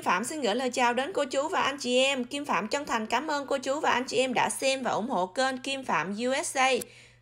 Kim Phạm xin gửi lời chào đến cô chú và anh chị em. Kim Phạm chân thành cảm ơn cô chú và anh chị em đã xem và ủng hộ kênh Kim Phạm USA.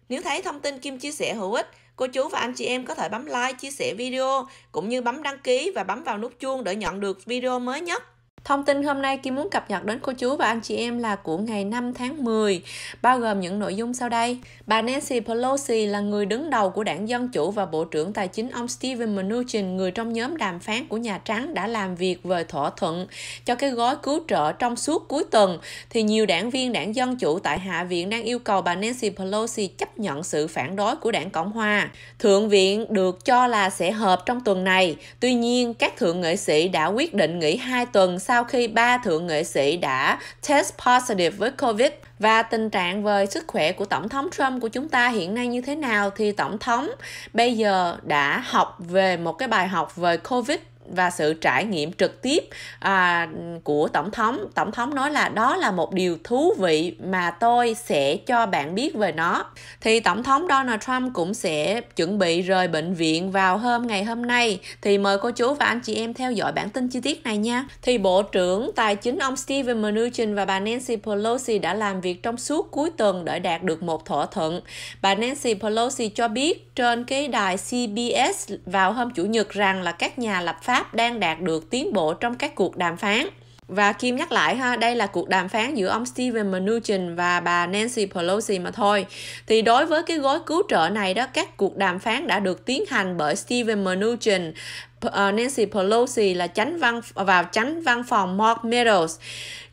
Nếu thấy thông tin Kim chia sẻ hữu ích, cô chú và anh chị em có thể bấm like, chia sẻ video, cũng như bấm đăng ký và bấm vào nút chuông để nhận được video mới nhất. Thông tin hôm nay Kim muốn cập nhật đến cô chú và anh chị em là của ngày 5 tháng 10, bao gồm những nội dung sau đây. Bà Nancy Pelosi là người đứng đầu của đảng Dân Chủ và Bộ trưởng Tài chính ông Steven Mnuchin, người trong nhóm đàm phán của Nhà Trắng đã làm việc về thỏa thuận cho cái gói cứu trợ trong suốt cuối tuần, thì nhiều đảng viên đảng Dân Chủ tại Hạ viện đang yêu cầu bà Nancy Pelosi chấp nhận sự phản đối của đảng Cộng Hòa. Thượng viện được cho là sẽ họp trong tuần này, tuy nhiên các thượng nghị sĩ đã quyết định nghỉ 2 tuần sau khi ba thượng nghệ sĩ đã test positive với COVID và tình trạng về sức khỏe của tổng thống Trump của chúng ta hiện nay như thế nào thì tổng thống bây giờ đã học về một cái bài học về COVID và sự trải nghiệm trực tiếp à, của tổng thống tổng thống nói là đó là một điều thú vị mà tôi sẽ cho bạn biết về nó thì tổng thống donald trump cũng sẽ chuẩn bị rời bệnh viện vào hôm ngày hôm nay thì mời cô chú và anh chị em theo dõi bản tin chi tiết này nha thì bộ trưởng tài chính ông steven mnuchin và bà nancy pelosi đã làm việc trong suốt cuối tuần để đạt được một thỏa thuận bà nancy pelosi cho biết trên cái đài cbs vào hôm chủ nhật rằng là các nhà lập pháp Pháp đang đạt được tiến bộ trong các cuộc đàm phán. Và Kim nhắc lại ha, đây là cuộc đàm phán giữa ông Steven Mnuchin và bà Nancy Pelosi mà thôi. Thì đối với cái gói cứu trợ này đó, các cuộc đàm phán đã được tiến hành bởi Steven Mnuchin, ờ, Nancy Pelosi là tránh văn vào tránh văn phòng Mark Meadows.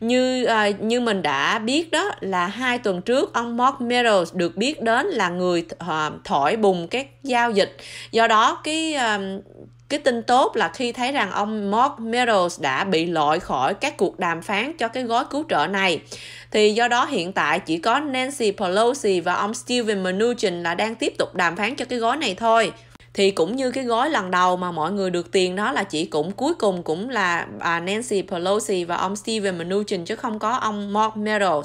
Như uh, như mình đã biết đó là hai tuần trước ông Mark Meadows được biết đến là người uh, thổi bùng các giao dịch. Do đó cái uh, cái tin tốt là khi thấy rằng ông Mark Meadows đã bị loại khỏi các cuộc đàm phán cho cái gói cứu trợ này thì do đó hiện tại chỉ có Nancy Pelosi và ông Steven Mnuchin là đang tiếp tục đàm phán cho cái gói này thôi thì cũng như cái gói lần đầu mà mọi người được tiền đó là chỉ cũng cuối cùng cũng là bà Nancy Pelosi và ông Steven Mnuchin chứ không có ông Mark Meadows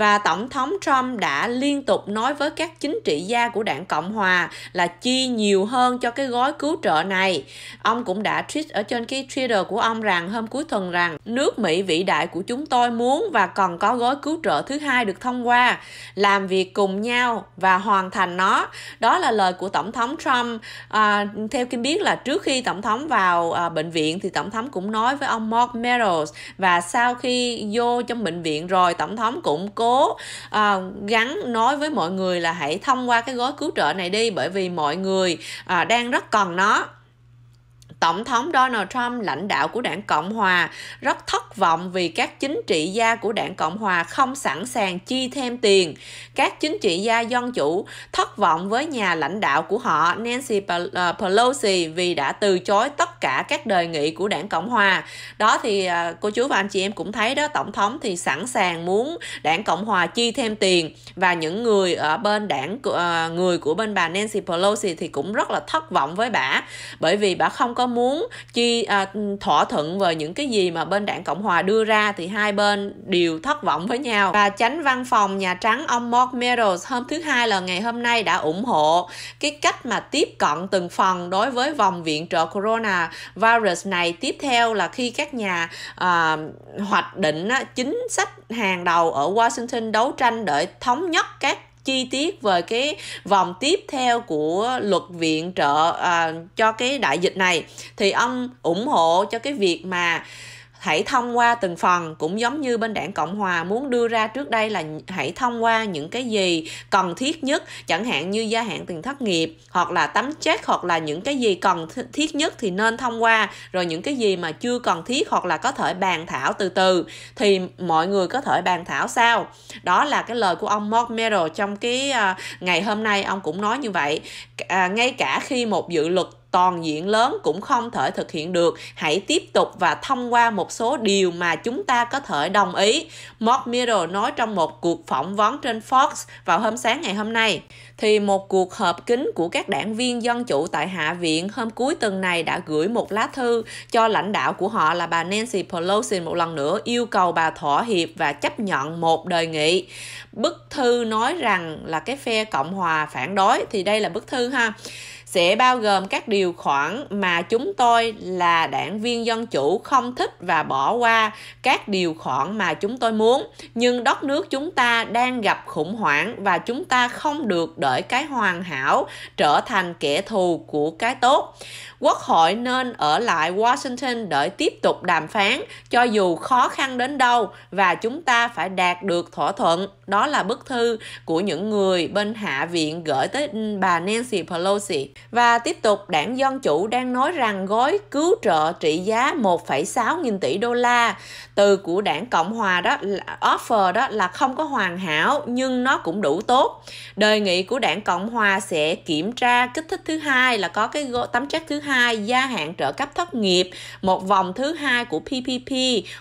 và Tổng thống Trump đã liên tục nói với các chính trị gia của đảng Cộng Hòa là chi nhiều hơn cho cái gói cứu trợ này. Ông cũng đã tweet ở trên cái Twitter của ông rằng hôm cuối tuần rằng nước Mỹ vĩ đại của chúng tôi muốn và còn có gói cứu trợ thứ hai được thông qua, làm việc cùng nhau và hoàn thành nó. Đó là lời của Tổng thống Trump. À, theo Kim biết là trước khi Tổng thống vào à, bệnh viện thì Tổng thống cũng nói với ông Mark Meadows và sau khi vô trong bệnh viện rồi Tổng thống cũng cố số ờ, gắn nói với mọi người là hãy thông qua cái gói cứu trợ này đi bởi vì mọi người à, đang rất cần nó Tổng thống Donald Trump, lãnh đạo của đảng Cộng Hòa, rất thất vọng vì các chính trị gia của đảng Cộng Hòa không sẵn sàng chi thêm tiền. Các chính trị gia dân chủ thất vọng với nhà lãnh đạo của họ Nancy ờ, Pelosi vì đã từ chối tất cả các đề nghị của đảng Cộng Hòa. Đó thì ờ, cô chú và anh chị em cũng thấy đó, Tổng thống thì sẵn sàng muốn đảng Cộng Hòa chi thêm tiền và những người ở bên đảng ờ, người của bên bà Nancy Pelosi thì cũng rất là thất vọng với bà bởi vì bà không có muốn chi à, thỏa thuận về những cái gì mà bên đảng cộng hòa đưa ra thì hai bên đều thất vọng với nhau và tránh văn phòng nhà trắng ông Mark Meadows hôm thứ hai là ngày hôm nay đã ủng hộ cái cách mà tiếp cận từng phần đối với vòng viện trợ corona virus này tiếp theo là khi các nhà à, hoạch định á, chính sách hàng đầu ở Washington đấu tranh để thống nhất các chi tiết về cái vòng tiếp theo của luật viện trợ à, cho cái đại dịch này thì ông ủng hộ cho cái việc mà hãy thông qua từng phần cũng giống như bên đảng cộng hòa muốn đưa ra trước đây là hãy thông qua những cái gì cần thiết nhất chẳng hạn như gia hạn tiền thất nghiệp hoặc là tấm check hoặc là những cái gì cần thiết nhất thì nên thông qua rồi những cái gì mà chưa cần thiết hoặc là có thể bàn thảo từ từ thì mọi người có thể bàn thảo sao đó là cái lời của ông Mark Merrill trong cái à, ngày hôm nay ông cũng nói như vậy à, ngay cả khi một dự luật toàn diện lớn cũng không thể thực hiện được hãy tiếp tục và thông qua một số điều mà chúng ta có thể đồng ý Mark Miller nói trong một cuộc phỏng vấn trên Fox vào hôm sáng ngày hôm nay thì một cuộc họp kín của các đảng viên dân chủ tại Hạ viện hôm cuối tuần này đã gửi một lá thư cho lãnh đạo của họ là bà Nancy Pelosi một lần nữa yêu cầu bà thỏa hiệp và chấp nhận một đề nghị. Bức thư nói rằng là cái phe Cộng hòa phản đối thì đây là bức thư ha sẽ bao gồm các điều khoản mà chúng tôi là đảng viên dân chủ không thích và bỏ qua các điều khoản mà chúng tôi muốn nhưng đất nước chúng ta đang gặp khủng hoảng và chúng ta không được đợi cái hoàn hảo trở thành kẻ thù của cái tốt quốc hội nên ở lại washington đợi tiếp tục đàm phán cho dù khó khăn đến đâu và chúng ta phải đạt được thỏa thuận đó là bức thư của những người bên hạ viện gửi tới bà nancy pelosi và tiếp tục, đảng Dân Chủ đang nói rằng gói cứu trợ trị giá 1,6 nghìn tỷ đô la từ của đảng Cộng Hòa đó, offer đó là không có hoàn hảo nhưng nó cũng đủ tốt. Đề nghị của đảng Cộng Hòa sẽ kiểm tra kích thích thứ hai là có cái tấm trách thứ hai gia hạn trợ cấp thất nghiệp, một vòng thứ hai của PPP,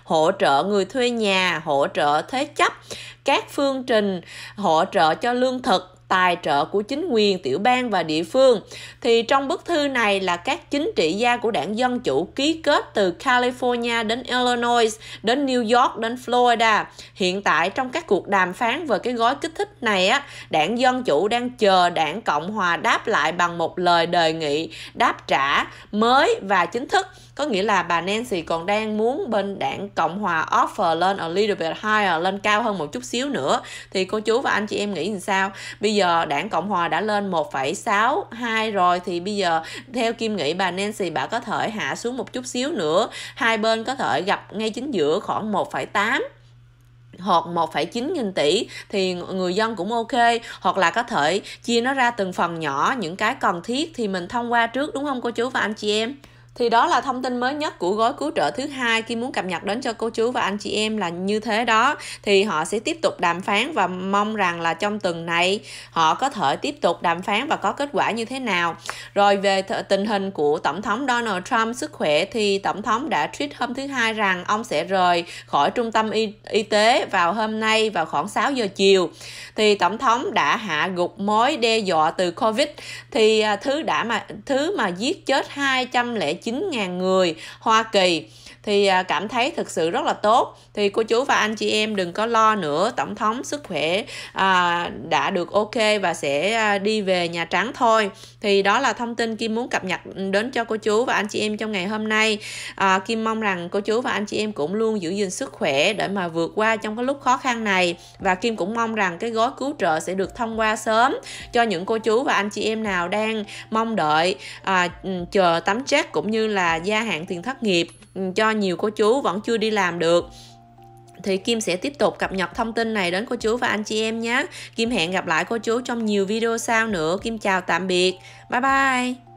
hỗ trợ người thuê nhà, hỗ trợ thế chấp, các phương trình hỗ trợ cho lương thực tài trợ của chính quyền tiểu bang và địa phương. Thì trong bức thư này là các chính trị gia của đảng Dân Chủ ký kết từ California đến Illinois, đến New York, đến Florida. Hiện tại trong các cuộc đàm phán về cái gói kích thích này á, đảng Dân Chủ đang chờ đảng Cộng Hòa đáp lại bằng một lời đề nghị đáp trả mới và chính thức có nghĩa là bà Nancy còn đang muốn bên đảng Cộng Hòa offer lên a little bit higher lên cao hơn một chút xíu nữa thì cô chú và anh chị em nghĩ làm sao bây giờ giờ đảng Cộng Hòa đã lên 1,62 rồi thì bây giờ theo Kim nghĩ bà Nancy bà có thể hạ xuống một chút xíu nữa hai bên có thể gặp ngay chính giữa khoảng 1,8 hoặc 1,9 nghìn tỷ thì người dân cũng ok hoặc là có thể chia nó ra từng phần nhỏ những cái cần thiết thì mình thông qua trước đúng không cô chú và anh chị em thì đó là thông tin mới nhất của gói cứu trợ thứ hai khi muốn cập nhật đến cho cô chú và anh chị em là như thế đó thì họ sẽ tiếp tục đàm phán và mong rằng là trong tuần này họ có thể tiếp tục đàm phán và có kết quả như thế nào rồi về th- tình hình của tổng thống Donald Trump sức khỏe thì tổng thống đã tweet hôm thứ hai rằng ông sẽ rời khỏi trung tâm y, y tế vào hôm nay vào khoảng 6 giờ chiều thì tổng thống đã hạ gục mối đe dọa từ covid thì à, thứ đã mà thứ mà giết chết 200 lẻ 9.000 người Hoa Kỳ thì à, cảm thấy thực sự rất là tốt thì cô chú và anh chị em đừng có lo nữa tổng thống sức khỏe à, đã được ok và sẽ à, đi về nhà trắng thôi thì đó là thông tin Kim muốn cập nhật đến cho cô chú và anh chị em trong ngày hôm nay à, Kim mong rằng cô chú và anh chị em cũng luôn giữ gìn sức khỏe để mà vượt qua trong cái lúc khó khăn này và Kim cũng mong rằng cái gói cứu trợ sẽ được thông qua sớm cho những cô chú và anh chị em nào đang mong đợi à, ừ, chờ tấm check cũng như là gia hạn tiền thất nghiệp ừ, cho nhiều cô chú vẫn chưa đi làm được thì Kim sẽ tiếp tục cập nhật thông tin này đến cô chú và anh chị em nhé. Kim hẹn gặp lại cô chú trong nhiều video sau nữa. Kim chào tạm biệt. Bye bye.